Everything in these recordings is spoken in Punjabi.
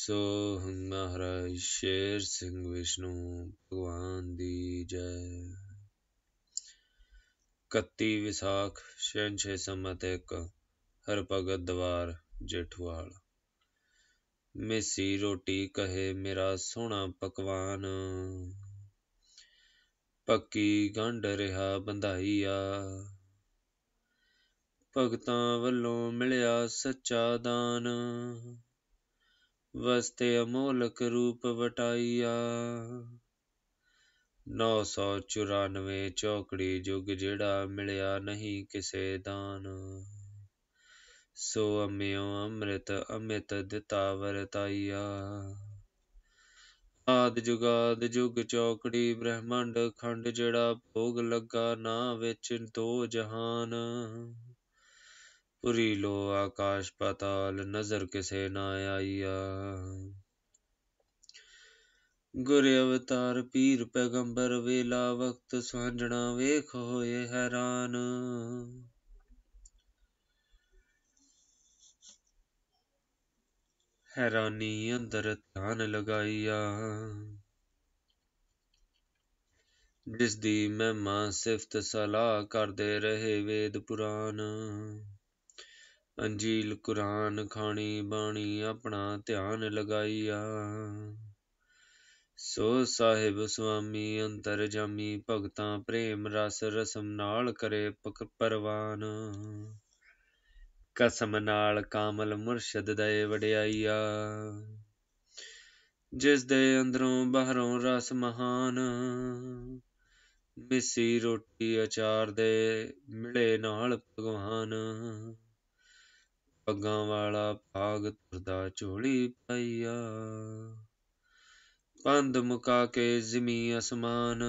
ਸੋ ਹੰ ਮਹਾਰਾਜ ਸ਼ੇਰ ਸਿੰਘ ਵਿਸ਼ਨੂੰ ਭਗਵਾਨ ਦੀ ਜੈ 31 ਵਿਸਾਖ ਸ਼ੈਨ ਛੇ ਸਮਤ ਇੱਕ ਹਰ ਭਗਤ ਦਵਾਰ ਜੇਠਵਾਲ ਮੇਸੀ ਰੋਟੀ ਕਹੇ ਮੇਰਾ ਸੋਹਣਾ ਪਕਵਾਨ ਪੱਕੀ ਗੰਢ ਰਿਹਾ ਬੰਧਾਈਆ ਭਗਤਾਂ ਵੱਲੋਂ ਮਿਲਿਆ ਸੱਚਾ ਦਾਨ ਵਸਤੇ ਅਮੋਲਕ ਰੂਪ ਵਟਾਈਆ 994 ਚੌਕੜੀ ਜੁਗ ਜਿਹੜਾ ਮਿਲਿਆ ਨਹੀਂ ਕਿਸੇ ਦਾਨ ਸੋ ਅਮਿਓ ਅੰਮ੍ਰਿਤ ਅਮਿਤ ਦਿੱਤਾ ਵਰਤਾਈਆ ਆਦ ਜੁਗਾਦ ਜੁਗ ਚੌਕੜੀ ਬ੍ਰਹਮੰਡ ਖੰਡ ਜਿਹੜਾ ਭੋਗ ਲੱਗਾ ਨਾ ਵਿੱਚ ਦੋ ਜਹਾਨ ਪੁਰੀ ਲੋ ਆਕਾਸ਼ ਪਤਾਲ ਨਜ਼ਰ ਕਿਸੇ ਨਾ ਆਈਆ ਗੁਰ ਅਵਤਾਰ ਪੀਰ ਪੈਗੰਬਰ ਵੇਲਾ ਵਕਤ ਸਾਂਝਣਾ ਵੇਖ ਹੋਏ ਹੈਰਾਨ ਹੈਰਾਨੀ ਅੰਦਰ ਧਾਨ ਲਗਾਈਆ ਜਿਸ ਦੀ ਮਹਿਮਾ ਸਿਫਤ ਸਲਾਹ ਕਰਦੇ ਰਹੇ ਵੇਦ ਪੁਰਾਨ ਅੰਜੀਲ ਕੁਰਾਨ ਖਾਣੀ ਬਾਣੀ ਆਪਣਾ ਧਿਆਨ ਲਗਾਈਆ ਸੋ ਸਾਹਿਬ ਸੁਆਮੀ ਅੰਤਰ ਜਾਮੀ ਭਗਤਾਂ ਪ੍ਰੇਮ ਰਸ ਰਸਮ ਨਾਲ ਕਰੇ ਪਰਵਾਨ ਕਸਮ ਨਾਲ ਕਾਮਲ ਮੁਰਸ਼ਦ ਦੇ ਵਡਿਆਈਆ ਜਿਸ ਦੇ ਅੰਦਰੋਂ ਬਾਹਰੋਂ ਰਸ ਮਹਾਨ ਮਿੱਸੀ ਰੋਟੀ ਅਚਾਰ ਦੇ ਮਿਲੇ ਨਾਲ ਭਗਵਾਨ ਪੱਗਾਂ ਵਾਲਾ ਭਾਗ ਤੁਰਦਾ ਝੋਲੀ ਪਾਈਆ ਪੰਦ ਮੁਕਾ ਕੇ ਜ਼ਮੀ ਅਸਮਾਨ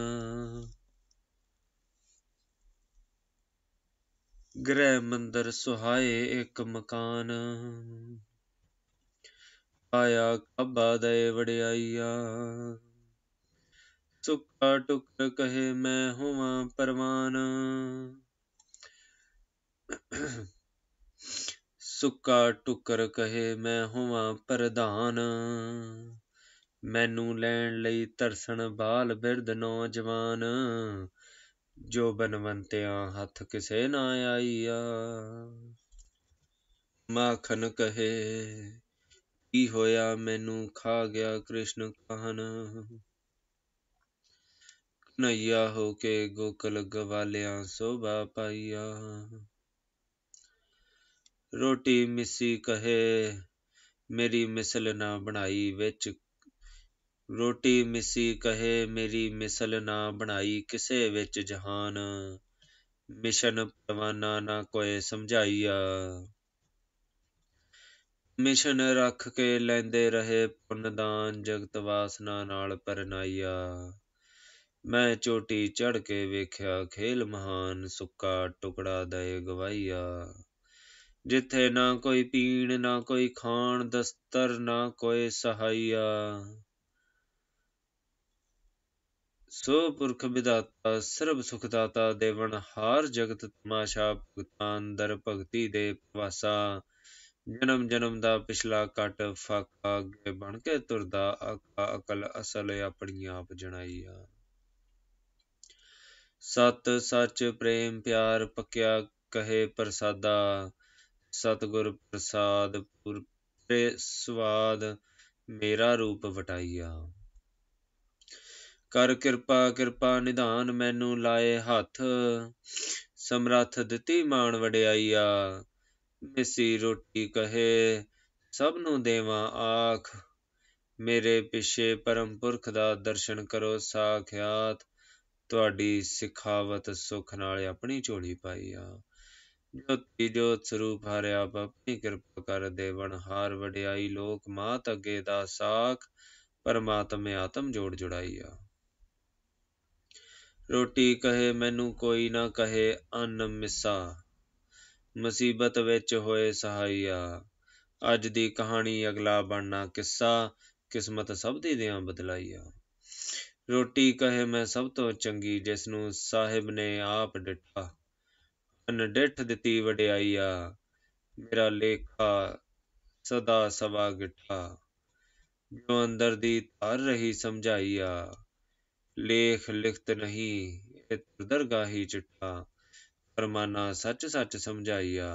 ਗ੍ਰਹਿ ਮੰਦਰ ਸੁਹਾਏ ਇੱਕ ਮਕਾਨ ਆਇਆ ਕਬਾ ਦੇ ਵੜਿਆਈਆ ਸੁੱਕਾ ਟੁੱਕ ਕਹੇ ਮੈਂ ਹੋਵਾਂ ਪਰਵਾਨ ਸੁੱਕਾ ਟੁਕਰ ਕਹੇ ਮੈਂ ਹੋਵਾਂ ਪ੍ਰਧਾਨ ਮੈਨੂੰ ਲੈਣ ਲਈ ਤਰਸਣ ਬਾਲ ਬਿਰਧ ਨੌਜਵਾਨ ਜੋ ਬਨਵੰਤਿਆਂ ਹੱਥ ਕਿਸੇ ਨਾ ਆਈਆ ਮਾਖਨ ਕਹੇ ਕੀ ਹੋਇਆ ਮੈਨੂੰ ਖਾ ਗਿਆ ਕ੍ਰਿਸ਼ਨ ਕਹਨ ਨਈਆ ਹੋ ਕੇ ਗੋਕਲ ਗਵਾਲਿਆਂ ਸੋਭਾ ਪਾਈਆ ਰੋਟੀ ਮਿੱਸੀ ਕਹੇ ਮੇਰੀ ਮਿਸਲ ਨਾ ਬਣਾਈ ਵਿੱਚ ਰੋਟੀ ਮਿੱਸੀ ਕਹੇ ਮੇਰੀ ਮਿਸਲ ਨਾ ਬਣਾਈ ਕਿਸੇ ਵਿੱਚ ਜਹਾਨ ਮਿਸ਼ਨ ਪਰਵਾਨਾ ਨਾ ਕੋਈ ਸਮਝਾਈਆ ਮਿਸ਼ਨ ਰੱਖ ਕੇ ਲੈਂਦੇ ਰਹੇ ਪੁੰਨਦਾਨ ਜਗਤ ਵਾਸਨਾ ਨਾਲ ਪਰਨਾਈਆ ਮੈਂ ਚੋਟੀ ਚੜ ਕੇ ਵੇਖਿਆ ਖੇਲ ਮਹਾਨ ਸੁੱਕਾ ਟੁਕੜਾ ਦਏ ਗਵਾਈਆ ਜਿੱਥੇ ਨਾ ਕੋਈ ਪੀਣ ਨਾ ਕੋਈ ਖਾਣ ਦਸਤਰ ਨਾ ਕੋਈ ਸਹਾਈਆ ਸੋ ਪੁਰਖ ਵਿਦਾਤਾ ਸਰਬ ਸੁਖ ਦਾਤਾ ਦੇਵਨ ਹਾਰ ਜਗਤ ਤਮਾਸ਼ਾ ਭਗਤਾਂ ਦਰ ਭਗਤੀ ਦੇ ਪਵਾਸਾ ਜਨਮ ਜਨਮ ਦਾ ਪਿਛਲਾ ਕਟ ਫਾਕਾ ਅੱਗੇ ਬਣ ਕੇ ਤੁਰਦਾ ਆਕਾ ਅਕਲ ਅਸਲ ਆਪਣੀ ਆਪ ਜਣਾਈਆ ਸਤ ਸੱਚ ਪ੍ਰੇਮ ਪਿਆਰ ਪੱਕਿਆ ਕਹੇ ਪ੍ਰਸਾਦਾ ਸਤਗੁਰ ਪ੍ਰਸਾਦ ਪੁਰਖੇ ਸਵਾਦ ਮੇਰਾ ਰੂਪ ਵਟਾਈਆ ਕਰ ਕਿਰਪਾ ਕਿਰਪਾ ਨਿਧਾਨ ਮੈਨੂੰ ਲਾਏ ਹੱਥ ਸਮਰੱਥ ਦਿੱਤੀ ਮਾਣ ਵਡਿਆਈਆ ਮਿਸੀ ਰੋਟੀ ਕਹੇ ਸਭ ਨੂੰ ਦੇਵਾ ਆਖ ਮੇਰੇ ਪਿਛੇ ਪਰਮ ਪੁਰਖ ਦਾ ਦਰਸ਼ਨ ਕਰੋ ਸਾਖਿਆਤ ਤੁਹਾਡੀ ਸਿਖਾਵਤ ਸੁਖ ਨਾਲ ਆਪਣੀ ਝੋਲੀ ਪਾਈ ਆ ਜੋਤੀ ਜੋਤ ਸਰੂਪ ਹਰਿਆ ਆਪਣੀ ਕਿਰਪਾ ਕਰ ਦੇਵਨ ਹਾਰ ਵਡਿਆਈ ਲੋਕ ਮਾਤ ਅਗੇ ਦਾ ਸਾਖ ਪਰਮਾਤਮੇ ਆਤਮ ਜੋੜ ਜੁੜਾਈਆ ਰੋਟੀ ਕਹੇ ਮੈਨੂੰ ਕੋਈ ਨਾ ਕਹੇ ਅੰਨ ਮਿਸਾ ਮੁਸੀਬਤ ਵਿੱਚ ਹੋਏ ਸਹਾਈਆ ਅੱਜ ਦੀ ਕਹਾਣੀ ਅਗਲਾ ਬਣਨਾ ਕਿੱਸਾ ਕਿਸਮਤ ਸਭ ਦੀ ਦਿਆਂ ਬਦਲਾਈਆ ਰੋਟੀ ਕਹੇ ਮੈਂ ਸਭ ਤੋਂ ਚੰਗੀ ਜਿਸ ਨੂੰ ਸਾਹਿਬ ਨੇ ਆਪ ਡਿੱਟਾ ਅਨਡਿਠ ਦਿੱਤੀ ਵਡਿਆਈ ਆ ਮੇਰਾ ਲੇਖਾ ਸਦਾ ਸਵਾ ਗਿਠਾ ਜੋ ਅੰਦਰ ਦੀ ਧਰ ਰਹੀ ਸਮਝਾਈ ਆ ਲੇਖ ਲਿਖਤ ਨਹੀਂ ਇਹ ਦਰਗਾਹੀ ਚਿੱਟਾ ਪਰਮਾਨਾ ਸੱਚ ਸੱਚ ਸਮਝਾਈ ਆ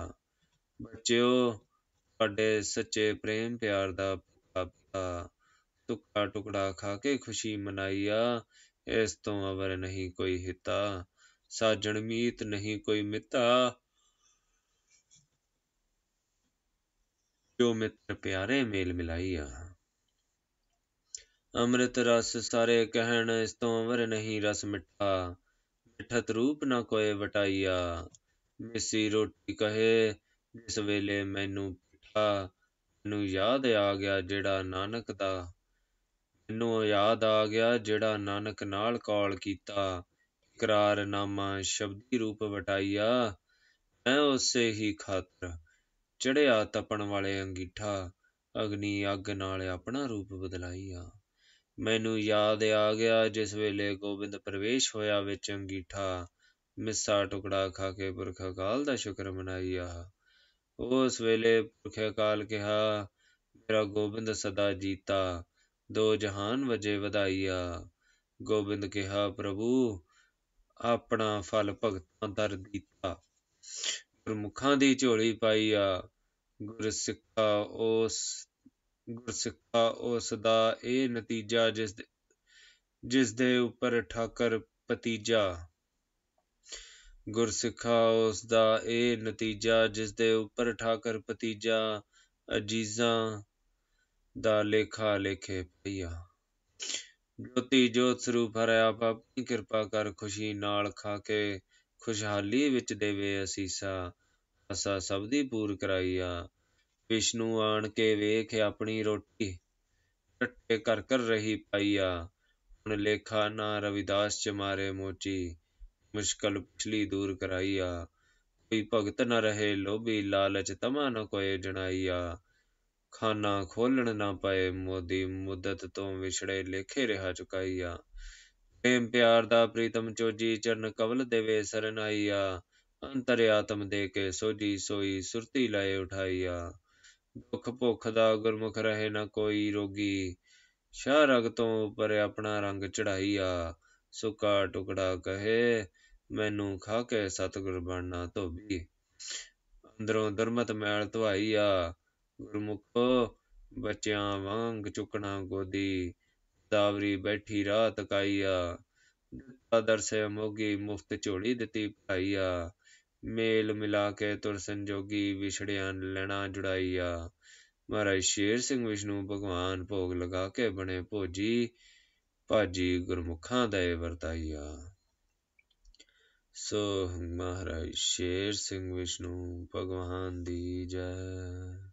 ਬੱਚਿਓ ਤੁਹਾਡੇ ਸੱਚੇ ਪ੍ਰੇਮ ਪਿਆਰ ਦਾ ਪਾਪਾ ਟੁਕੜਾ ਟੁਕੜਾ ਖਾ ਕੇ ਖੁਸ਼ੀ ਮਨਾਈ ਆ ਇਸ ਤੋਂ ਅਵਰ ਨਹੀਂ ਕੋਈ ਹਿੱਤਾ ਸਾਜਣ ਮੀਤ ਨਹੀਂ ਕੋਈ ਮਿੱਤਾ ਜੋ ਮਿੱਤਰ ਪਿਆਰੇ ਮੇਲ ਮਿਲਾਈਆ ਅੰਮ੍ਰਿਤ ਰਸ ਸਾਰੇ ਕਹਿਣ ਇਸ ਤੋਂ ਅਵਰ ਨਹੀਂ ਰਸ ਮਿੱਠਾ ਮਿੱਠਤ ਰੂਪ ਨਾ ਕੋਏ ਵਟਾਈਆ ਮਿਸੀ ਰੋਟੀ ਕਹੇ ਜਿਸ ਵੇਲੇ ਮੈਨੂੰ ਪਿੱਠਾ ਮੈਨੂੰ ਯਾਦ ਆ ਗਿਆ ਜਿਹੜਾ ਨਾਨਕ ਦਾ ਮੈਨੂੰ ਯਾਦ ਆ ਗਿਆ ਜਿਹੜਾ ਨਾਨਕ ਨਾਲ ਕਾਲ ਕੀਤਾ ਇਕਰਾਰ ਨਾਮਾ ਸ਼ਬਦੀ ਰੂਪ ਵਟਾਈਆ ਮੈਂ ਉਸੇ ਹੀ ਖਾਤਰ ਚੜਿਆ ਤਪਣ ਵਾਲੇ ਅੰਗੀਠਾ ਅਗਨੀ ਅੱਗ ਨਾਲ ਆਪਣਾ ਰੂਪ ਬਦਲਾਈਆ ਮੈਨੂੰ ਯਾਦ ਆ ਗਿਆ ਜਿਸ ਵੇਲੇ ਗੋਬਿੰਦ ਪ੍ਰਵੇਸ਼ ਹੋਇਆ ਵਿੱਚ ਅੰਗੀਠਾ ਮਿੱਸਾ ਟੁਕੜਾ ਖਾ ਕੇ ਪੁਰਖ ਅਕਾਲ ਦਾ ਸ਼ੁਕਰ ਮਨਾਈਆ ਉਸ ਵੇਲੇ ਪੁਰਖ ਅਕਾਲ ਕਿਹਾ ਮੇਰਾ ਗੋਬਿੰਦ ਸਦਾ ਜੀਤਾ ਦੋ ਜਹਾਨ ਵਜੇ ਵਧਾਈਆ ਗੋਬਿੰਦ ਕਿਹਾ ਪ੍ਰਭੂ ਆਪਣਾ ਫਲ ਭਗਤਾਂ ਦਰ ਦਿੱਤਾ ਗੁਰਮੁਖਾਂ ਦੀ ਝੋਲੀ ਪਾਈ ਆ ਗੁਰਸਿੱਖਾ ਉਸ ਗੁਰਸਿੱਖਾ ਉਸ ਦਾ ਇਹ ਨਤੀਜਾ ਜਿਸ ਜਿਸ ਦੇ ਉੱਪਰ ਠਾਕਰ ਪਤੀਜਾ ਗੁਰਸਿੱਖਾ ਉਸ ਦਾ ਇਹ ਨਤੀਜਾ ਜਿਸ ਦੇ ਉੱਪਰ ਠਾਕਰ ਪਤੀਜਾ ਅਜੀਜ਼ਾਂ ਦਾ ਲੇਖਾ ਲਿਖੇ ਪਈਆ ਜੋਤੀ ਜੋਤ ਸਰੂਪ ਹਰਿਆਪ ਆਪਣੀ ਕਿਰਪਾ ਕਰ ਖੁਸ਼ੀ ਨਾਲ ਖਾ ਕੇ ਖੁਸ਼ਹਾਲੀ ਵਿੱਚ ਦੇਵੇ ਅਸੀਸਾ ਅਸਾ ਸਭ ਦੀ ਪੂਰ ਕਰਾਈਆ ਵਿਸ਼ਨੂੰ ਆਣ ਕੇ ਵੇਖ ਆਪਣੀ ਰੋਟੀ ਟੱਟੇ ਕਰ ਕਰ ਰਹੀ ਪਾਈਆ ਹੁਣ ਲੇਖਾ ਨਾ ਰਵਿਦਾਸ ਚ ਮਾਰੇ ਮੋਚੀ ਮੁਸ਼ਕਲ ਪਿਛਲੀ ਦੂਰ ਕਰਾਈਆ ਕੋਈ ਭਗਤ ਨ ਰਹੇ ਲੋਭੀ ਲਾਲਚ ਤਮਾ ਨ ਕੋਏ ਜਣਾਈਆ ਖਾਨਾ ਖੋਲਣ ਨਾ ਪਾਏ ਮੋਦੀ ਮੁੱਦਤ ਤੋਂ ਵਿਛੜੇ ਲੇਖੇ ਰਹਾ ਚੁਕਾਈਆ ਪ੍ਰੇਮ ਪਿਆਰ ਦਾ ਪ੍ਰੀਤਮ ਚੋਜੀ ਚਰਨ ਕਵਲ ਦੇਵੇ ਸਰਨਾਈਆ ਅੰਤਰ ਆਤਮ ਦੇ ਕੇ ਸੋਜੀ ਸੋਈ ਸੁਰਤੀ ਲਾਏ ਉਠਾਈਆ ਦੁੱਖ ਭੁੱਖ ਦਾ ਗੁਰਮੁਖ ਰਹੇ ਨਾ ਕੋਈ ਰੋਗੀ ਸ਼ਾਹ ਰਗ ਤੋਂ ਉਪਰ ਆਪਣਾ ਰੰਗ ਚੜਾਈਆ ਸੁਕਾ ਟੁਕੜਾ ਕਹੇ ਮੈਨੂੰ ਖਾ ਕੇ ਸਤਗੁਰ ਬਣਨਾ ਧੋਬੀ ਅੰਦਰੋਂ ਦਰਮਤ ਮੈਲ ਧਵਾਈ ਆ ਗੁਰਮੁਖ ਬੱਚਿਆਂ ਵਾਂਗ ਚੁਕਣਾ ਗੋਦੀ ਦਾਵਰੀ ਬੈਠੀ ਰਾਤ ਕਾਈਆ ਦਿੱਤਾ ਦਰਸੇ ਮੋਗੀ ਮੁਫਤ ਝੋਲੀ ਦਿੱਤੀ ਭਾਈਆ ਮੇਲ ਮਿਲਾ ਕੇ ਤੁਰ ਸੰਜੋਗੀ ਵਿਛੜਿਆਂ ਲੈਣਾ ਜੁੜਾਈਆ ਮਹਾਰਾਜ ਸ਼ੇਰ ਸਿੰਘ ਵਿਸ਼ਨੂੰ ਭਗਵਾਨ ਭੋਗ ਲਗਾ ਕੇ ਬਣੇ ਭੋਜੀ ਭਾਜੀ ਗੁਰਮੁਖਾਂ ਦਾ ਇਹ ਵਰਤਾਈਆ ਸੋ ਮਹਾਰਾਜ ਸ਼ੇਰ ਸਿੰਘ ਵਿਸ਼ਨੂੰ ਭਗਵਾਨ ਦੀ ਜੈ